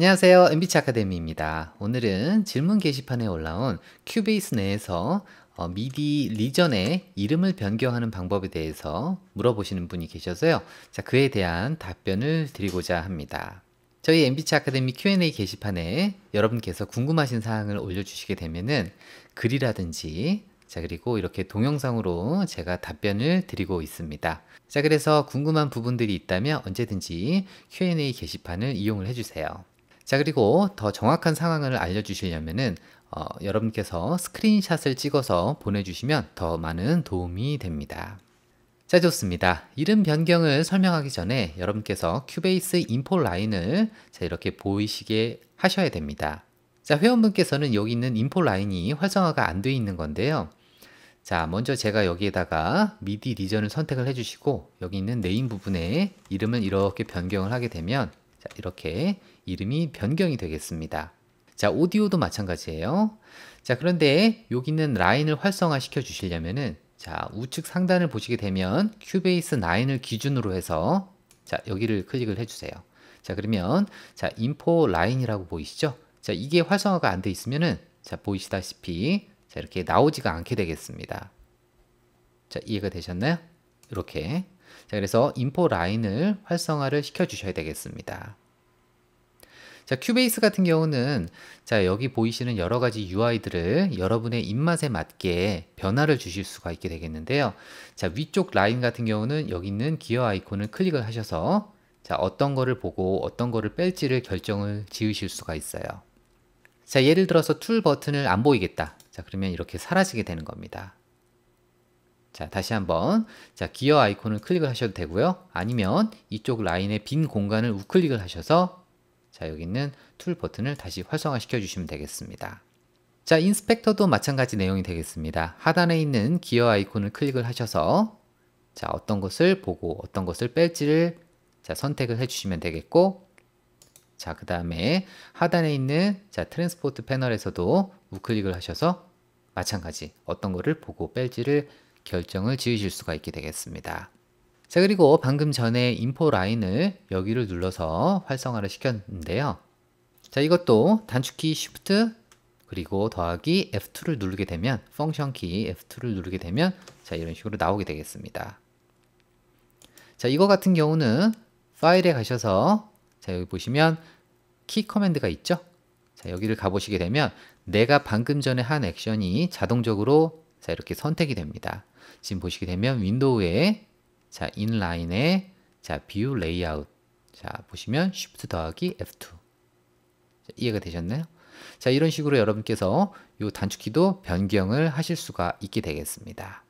안녕하세요. MBC 아카데미입니다. 오늘은 질문 게시판에 올라온 큐베이스 내에서 어, 미디 리전의 이름을 변경하는 방법에 대해서 물어보시는 분이 계셔서요. 자, 그에 대한 답변을 드리고자 합니다. 저희 MBC 아카데미 Q&A 게시판에 여러분께서 궁금하신 사항을 올려주시게 되면은 글이라든지 자, 그리고 이렇게 동영상으로 제가 답변을 드리고 있습니다. 자, 그래서 궁금한 부분들이 있다면 언제든지 Q&A 게시판을 이용을 해주세요. 자 그리고 더 정확한 상황을 알려주시려면은 어, 여러분께서 스크린샷을 찍어서 보내주시면 더 많은 도움이 됩니다. 자 좋습니다. 이름 변경을 설명하기 전에 여러분께서 큐베이스 인포 라인을 자 이렇게 보이시게 하셔야 됩니다. 자 회원분께서는 여기 있는 인포 라인이 활성화가 안 돼 있는 건데요. 자 먼저 제가 여기에다가 미디 리전을 선택을 해주시고 여기 있는 네임 부분에 이름을 이렇게 변경을 하게 되면 이렇게 이름이 변경이 되겠습니다. 자, 오디오도 마찬가지예요. 자, 그런데 여기는 라인을 활성화시켜 주시려면은 자, 우측 상단을 보시게 되면 큐베이스 9을 기준으로 해서 자, 여기를 클릭을 해 주세요. 자, 그러면 자, 인포 라인이라고 보이시죠? 자, 이게 활성화가 안 돼 있으면은 자, 보이시다시피 자, 이렇게 나오지가 않게 되겠습니다. 자, 이해가 되셨나요? 이렇게 자, 그래서 인포 라인을 활성화를 시켜 주셔야 되겠습니다. 자, 큐베이스 같은 경우는 자, 여기 보이시는 여러 가지 UI들을 여러분의 입맛에 맞게 변화를 주실 수가 있게 되겠는데요. 자, 위쪽 라인 같은 경우는 여기 있는 기어 아이콘을 클릭을 하셔서 자, 어떤 거를 보고 어떤 거를 뺄지를 결정을 지으실 수가 있어요. 자, 예를 들어서 툴 버튼을 안 보이겠다. 자, 그러면 이렇게 사라지게 되는 겁니다. 자, 다시 한번. 자, 기어 아이콘을 클릭을 하셔도 되고요. 아니면 이쪽 라인의 빈 공간을 우클릭을 하셔서 자, 여기 있는 툴 버튼을 다시 활성화시켜 주시면 되겠습니다. 자, 인스펙터도 마찬가지 내용이 되겠습니다. 하단에 있는 기어 아이콘을 클릭을 하셔서 자, 어떤 것을 보고 어떤 것을 뺄지를 자, 선택을 해 주시면 되겠고 자, 그 다음에 하단에 있는 자, 트랜스포트 패널에서도 우클릭을 하셔서 마찬가지 어떤 것을 보고 뺄지를 결정을 지으실 수가 있게 되겠습니다. 자 그리고 방금 전에 인포 라인을 여기를 눌러서 활성화를 시켰는데요. 자 이것도 단축키 Shift 그리고 더하기 F2를 누르게 되면 펑션 키 F2를 누르게 되면 자 이런 식으로 나오게 되겠습니다. 자 이거 같은 경우는 파일에 가셔서 자 여기 보시면 키 커맨드가 있죠? 자 여기를 가보시게 되면 내가 방금 전에 한 액션이 자동적으로 자, 이렇게 선택이 됩니다. 지금 보시게 되면 윈도우에 자, 인라인에 자, 뷰 레이아웃. 자, 보시면 쉬프트 더하기 F2. 자, 이해가 되셨나요? 자, 이런 식으로 여러분께서 이 단축키도 변경을 하실 수가 있게 되겠습니다.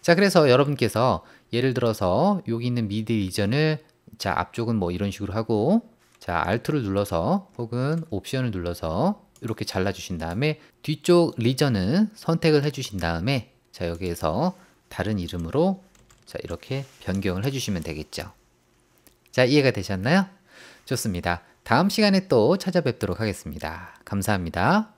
자, 그래서 여러분께서 예를 들어서 여기 있는 미드 이전을 자, 앞쪽은 뭐 이런 식으로 하고 자, Alt를 눌러서 혹은 옵션을 눌러서 이렇게 잘라주신 다음에 뒤쪽 리전은 선택을 해주신 다음에 자 여기에서 다른 이름으로 자 이렇게 변경을 해주시면 되겠죠. 자 이해가 되셨나요? 좋습니다. 다음 시간에 또 찾아뵙도록 하겠습니다. 감사합니다.